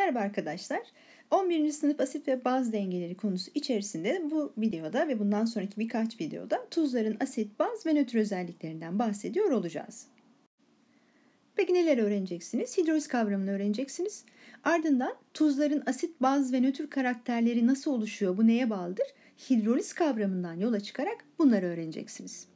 Merhaba arkadaşlar. 11. sınıf asit ve baz dengeleri konusu içerisinde bu videoda ve bundan sonraki birkaç videoda tuzların asit, baz ve nötr özelliklerinden bahsediyor olacağız. Peki neler öğreneceksiniz? Hidroliz kavramını öğreneceksiniz. Ardından tuzların asit, baz ve nötr karakterleri nasıl oluşuyor, bu neye bağlıdır? Hidroliz kavramından yola çıkarak bunları öğreneceksiniz.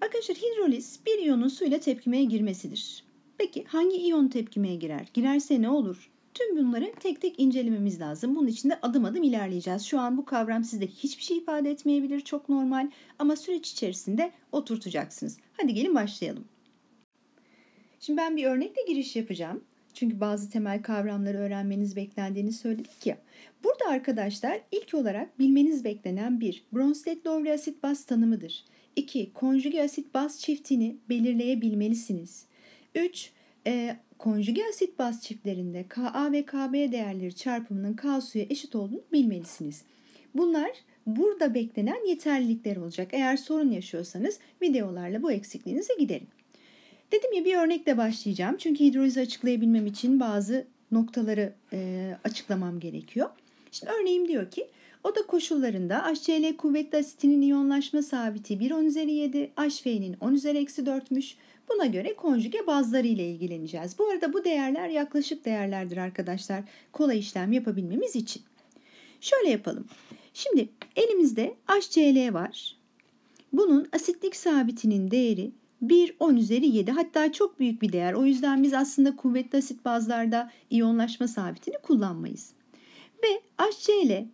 Arkadaşlar hidroliz bir iyonun suyla tepkimeye girmesidir. Peki hangi iyon tepkimeye girer? Girerse ne olur? Tüm bunları tek tek incelememiz lazım. Bunun için de adım adım ilerleyeceğiz. Şu an bu kavram sizde hiçbir şey ifade etmeyebilir. Çok normal ama süreç içerisinde oturtacaksınız. Hadi gelin başlayalım. Şimdi ben bir örnekle giriş yapacağım. Çünkü bazı temel kavramları öğrenmeniz beklendiğini söyledik ya. Burada arkadaşlar ilk olarak bilmeniz beklenen bir Bronsted-Lowry asit baz tanımıdır. 2. Konjüge asit baz çiftini belirleyebilmelisiniz. 3. E, konjüge asit baz çiftlerinde Ka ve Kb değerleri çarpımının K suya eşit olduğunu bilmelisiniz. Bunlar burada beklenen yeterlilikler olacak. Eğer sorun yaşıyorsanız videolarla bu eksikliğinizi giderin. Dedim ya bir örnekle başlayacağım. Çünkü hidrolizi açıklayabilmem için bazı noktaları e, açıklamam gerekiyor. Şimdi örneğim diyor ki Oda koşullarında HCl kuvvetli asitinin iyonlaşma sabiti 1 10 üzeri 7, HF'nin 10 üzeri eksi 4'müş. Buna göre konjüge bazları ile ilgileneceğiz. Bu arada bu değerler yaklaşık değerlerdir arkadaşlar. Kolay işlem yapabilmemiz için. Şöyle yapalım. Şimdi elimizde HCl var. Bunun asitlik sabitinin değeri 1 10 üzeri 7 hatta çok büyük bir değer. O yüzden biz aslında kuvvetli asit bazlarda iyonlaşma sabitini kullanmayız. Ve HCl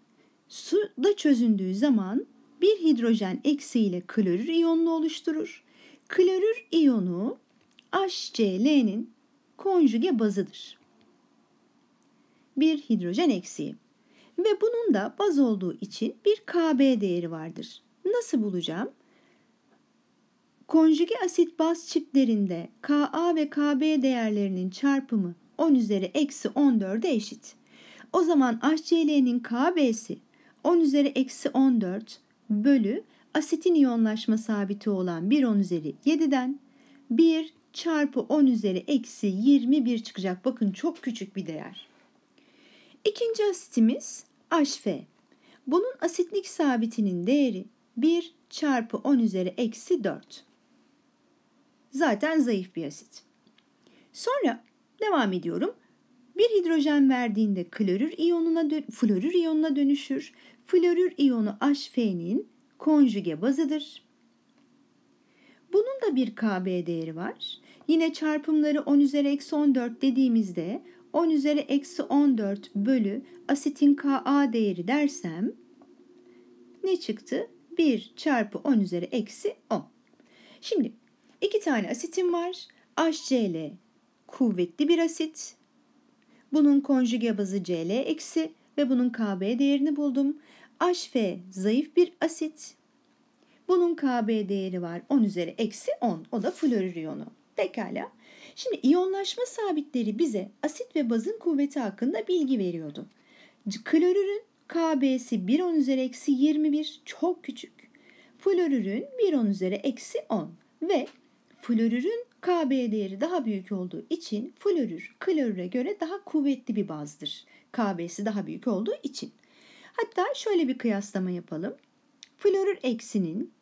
Suda çözündüğü zaman bir hidrojen eksiğiyle klorür iyonunu oluşturur. Klorür iyonu HCl'nin konjüge bazıdır. Bir hidrojen eksiği ve bunun da baz olduğu için bir KB değeri vardır. Nasıl bulacağım? Konjüge asit baz çiftlerinde Ka ve KB değerlerinin çarpımı 10 üzeri eksi 14'e eşit. O zaman HCl'nin KB'si 10 üzeri eksi 14 bölü asetin iyonlaşma sabiti olan 1 10 üzeri 7'den 1 çarpı 10 üzeri eksi 21 çıkacak. Bakın çok küçük bir değer. İkinci asitimiz HF. Bunun asitlik sabitinin değeri 1 çarpı 10 üzeri eksi 4. Zaten zayıf bir asit. Sonra devam ediyorum. Bir hidrojen verdiğinde klorür iyonuna florür iyonuna dönüşür. Florür iyonu HF'nin konjüge bazıdır. Bunun da bir KB değeri var. Yine çarpımları 10 üzeri eksi 14 dediğimizde 10 üzeri eksi 14 bölü asitin Ka değeri dersem ne çıktı? 1 çarpı 10 üzeri eksi 10. Şimdi iki tane asitim var. HCl kuvvetli bir asit. Bunun konjüge bazı Cl eksi ve bunun Kb değerini buldum. HF zayıf bir asit. Bunun Kb değeri var 10 üzeri eksi 10. O da florür iyonu. Pekala. Şimdi iyonlaşma sabitleri bize asit ve bazın kuvveti hakkında bilgi veriyordu. Klorürün Kb'si 1 10 üzeri eksi 21 çok küçük. Florürün 1 10 üzeri eksi 10 ve Florürün KB değeri daha büyük olduğu için florür klorüre göre daha kuvvetli bir bazdır. KB'si daha büyük olduğu için. Hatta şöyle bir kıyaslama yapalım. Florür eksinin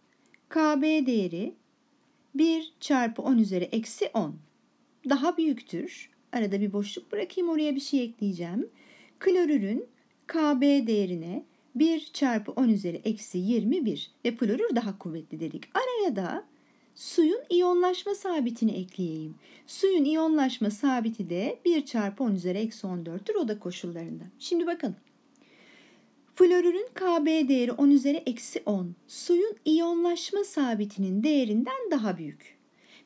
KB değeri 1 çarpı 10 üzeri eksi 10 daha büyüktür. Arada bir boşluk bırakayım oraya bir şey ekleyeceğim. Klorürün KB değerine 1 çarpı 10 üzeri eksi 21 ve florür daha kuvvetli dedik. Araya da suyun iyonlaşma sabitini ekleyeyim. Suyun iyonlaşma sabiti de 1 çarpı 10 üzeri eksi 14'tür oda koşullarında. Şimdi bakın. Florürün Kb değeri 10 üzeri eksi 10. Suyun iyonlaşma sabitinin değerinden daha büyük.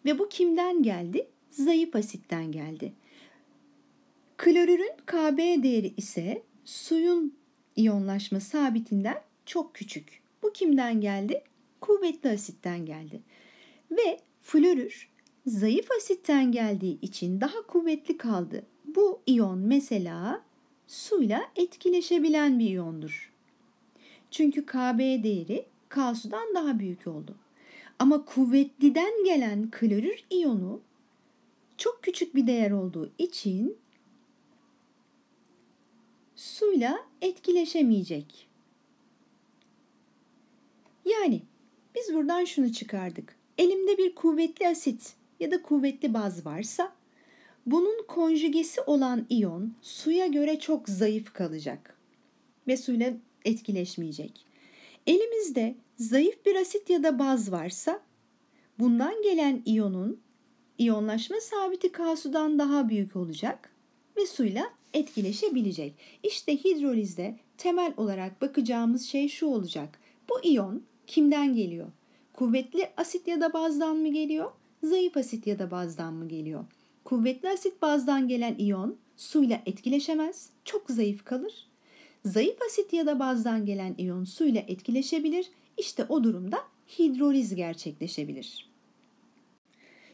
Ve bu kimden geldi? Zayıf asitten geldi. Klorürün Kb değeri ise suyun iyonlaşma sabitinden çok küçük. Bu kimden geldi? Kuvvetli asitten geldi. Ve florür zayıf asitten geldiği için daha kuvvetli kaldı. Bu iyon mesela suyla etkileşebilen bir iyondur. Çünkü KB değeri K daha büyük oldu. Ama kuvvetliden gelen klorür iyonu çok küçük bir değer olduğu için suyla etkileşemeyecek. Yani biz buradan şunu çıkardık. Elimde bir kuvvetli asit ya da kuvvetli baz varsa bunun konjugesi olan iyon suya göre çok zayıf kalacak ve suyla etkileşmeyecek. Elimizde zayıf bir asit ya da baz varsa bundan gelen iyonun iyonlaşma sabiti K sudan daha büyük olacak ve suyla etkileşebilecek. İşte hidrolizde temel olarak bakacağımız şey şu olacak. Bu iyon kimden geliyor? Kuvvetli asit ya da bazdan mı geliyor? Zayıf asit ya da bazdan mı geliyor? Kuvvetli asit bazdan gelen iyon suyla etkileşemez, çok zayıf kalır. Zayıf asit ya da bazdan gelen iyon suyla etkileşebilir. İşte o durumda hidroliz gerçekleşebilir.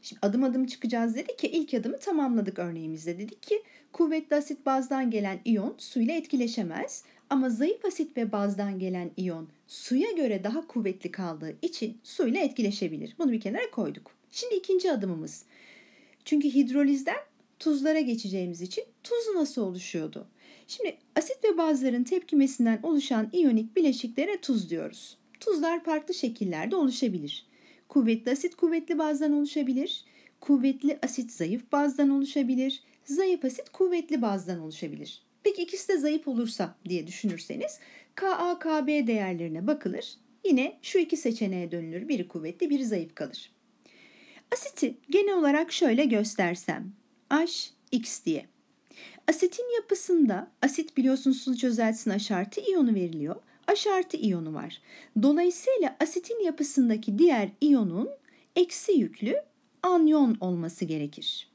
Şimdi adım adım çıkacağız dedik ki ilk adımı tamamladık örneğimizde. Dedik ki kuvvetli asit bazdan gelen iyon suyla etkileşemez. Ama zayıf asit ve bazdan gelen iyon suya göre daha kuvvetli kaldığı için suyla etkileşebilir. Bunu bir kenara koyduk. Şimdi ikinci adımımız. Çünkü hidrolizden tuzlara geçeceğimiz için tuz nasıl oluşuyordu? Şimdi asit ve bazların tepkimesinden oluşan iyonik bileşiklere tuz diyoruz. Tuzlar farklı şekillerde oluşabilir. Kuvvetli asit kuvvetli bazdan oluşabilir. Kuvvetli asit zayıf bazdan oluşabilir. Zayıf asit kuvvetli bazdan oluşabilir. Peki ikisi de zayıf olursa diye düşünürseniz KAKB değerlerine bakılır. Yine şu iki seçeneğe dönülür. Biri kuvvetli, biri zayıf kalır. Asiti genel olarak şöyle göstersem. H-X diye. Asitin yapısında asit biliyorsunuz su çözeltisine H artı iyonu veriliyor. H artı iyonu var. Dolayısıyla asitin yapısındaki diğer iyonun eksi yüklü anyon olması gerekir.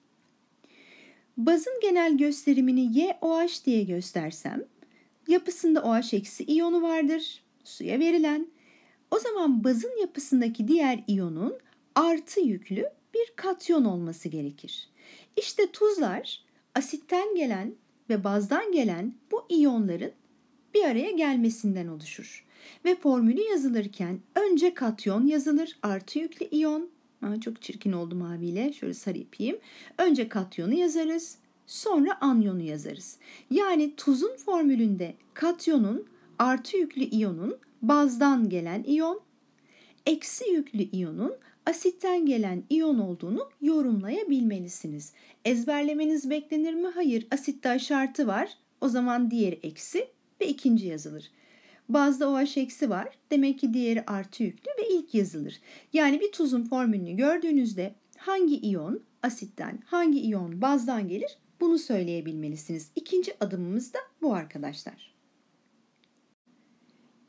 Bazın genel gösterimini YOH diye göstersem, yapısında OH eksi iyonu vardır, suya verilen. O zaman bazın yapısındaki diğer iyonun artı yüklü bir katyon olması gerekir. İşte tuzlar asitten gelen ve bazdan gelen bu iyonların bir araya gelmesinden oluşur. Ve formülü yazılırken önce katyon yazılır artı yüklü iyon Aa, çok çirkin oldum maviyle. Şöyle sarı yapayım. Önce katyonu yazarız. Sonra anyonu yazarız. Yani tuzun formülünde katyonun artı yüklü iyonun bazdan gelen iyon, eksi yüklü iyonun asitten gelen iyon olduğunu yorumlayabilmelisiniz. Ezberlemeniz beklenir mi? Hayır. Asitte şartı var. O zaman diğeri eksi ve ikinci yazılır. Bazda OH eksi var. Demek ki diğeri artı yüklü ve ilk yazılır. Yani bir tuzun formülünü gördüğünüzde hangi iyon asitten, hangi iyon bazdan gelir bunu söyleyebilmelisiniz. İkinci adımımız da bu arkadaşlar.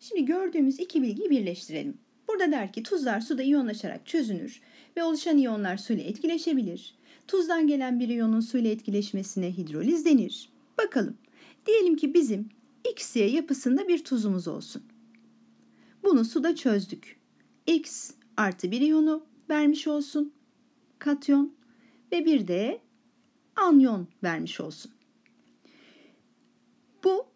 Şimdi gördüğümüz iki bilgiyi birleştirelim. Burada der ki tuzlar suda iyonlaşarak çözünür ve oluşan iyonlar suyla etkileşebilir. Tuzdan gelen bir iyonun suyla etkileşmesine hidroliz denir. Bakalım. Diyelim ki bizim xy yapısında bir tuzumuz olsun. Bunu suda çözdük. X artı bir iyonu vermiş olsun. Katyon ve bir de anyon vermiş olsun. Bu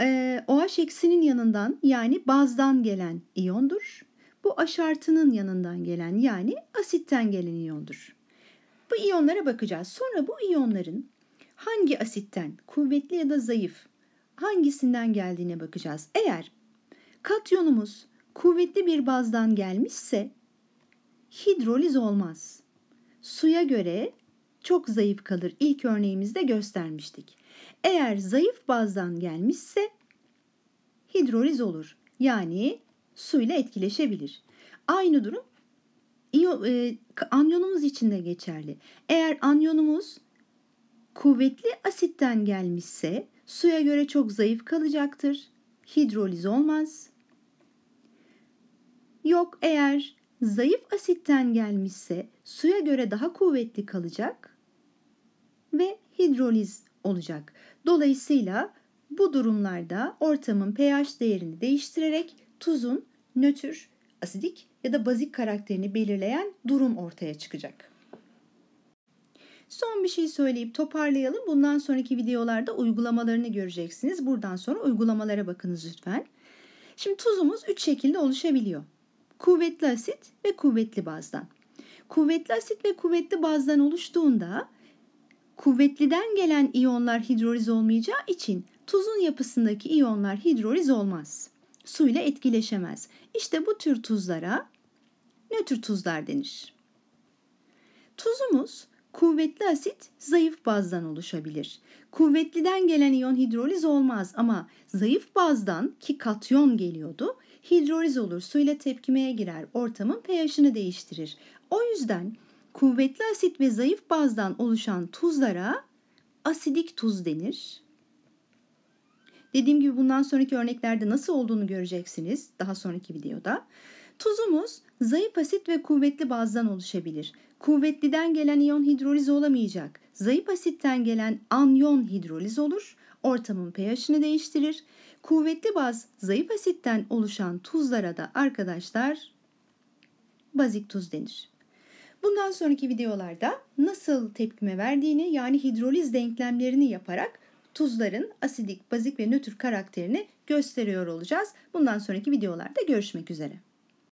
e, OH eksinin yanından yani bazdan gelen iyondur. Bu aşartının yanından gelen yani asitten gelen iyondur. Bu iyonlara bakacağız. Sonra bu iyonların hangi asitten kuvvetli ya da zayıf hangisinden geldiğine bakacağız. Eğer katyonumuz kuvvetli bir bazdan gelmişse hidroliz olmaz. Suya göre çok zayıf kalır. İlk örneğimizde göstermiştik. Eğer zayıf bazdan gelmişse hidroliz olur. Yani suyla etkileşebilir. Aynı durum e, anyonumuz için de geçerli. Eğer anyonumuz kuvvetli asitten gelmişse suya göre çok zayıf kalacaktır. Hidroliz olmaz. Yok eğer zayıf asitten gelmişse suya göre daha kuvvetli kalacak ve hidroliz olacak. Dolayısıyla bu durumlarda ortamın pH değerini değiştirerek tuzun nötr, asidik ya da bazik karakterini belirleyen durum ortaya çıkacak. Son bir şey söyleyip toparlayalım. Bundan sonraki videolarda uygulamalarını göreceksiniz. Buradan sonra uygulamalara bakınız lütfen. Şimdi tuzumuz üç şekilde oluşabiliyor. Kuvvetli asit ve kuvvetli bazdan. Kuvvetli asit ve kuvvetli bazdan oluştuğunda kuvvetliden gelen iyonlar hidroliz olmayacağı için tuzun yapısındaki iyonlar hidroliz olmaz. Suyla etkileşemez. İşte bu tür tuzlara nötr tuzlar denir. Tuzumuz Kuvvetli asit zayıf bazdan oluşabilir. Kuvvetliden gelen iyon hidroliz olmaz ama zayıf bazdan ki katyon geliyordu hidroliz olur suyla tepkimeye girer ortamın pH'ini değiştirir. O yüzden kuvvetli asit ve zayıf bazdan oluşan tuzlara asidik tuz denir. Dediğim gibi bundan sonraki örneklerde nasıl olduğunu göreceksiniz daha sonraki videoda. Tuzumuz Zayıf asit ve kuvvetli bazdan oluşabilir. Kuvvetliden gelen iyon hidroliz olamayacak. Zayıf asitten gelen anyon hidroliz olur. Ortamın pH'ini değiştirir. Kuvvetli baz zayıf asitten oluşan tuzlara da arkadaşlar bazik tuz denir. Bundan sonraki videolarda nasıl tepkime verdiğini yani hidroliz denklemlerini yaparak tuzların asidik, bazik ve nötr karakterini gösteriyor olacağız. Bundan sonraki videolarda görüşmek üzere.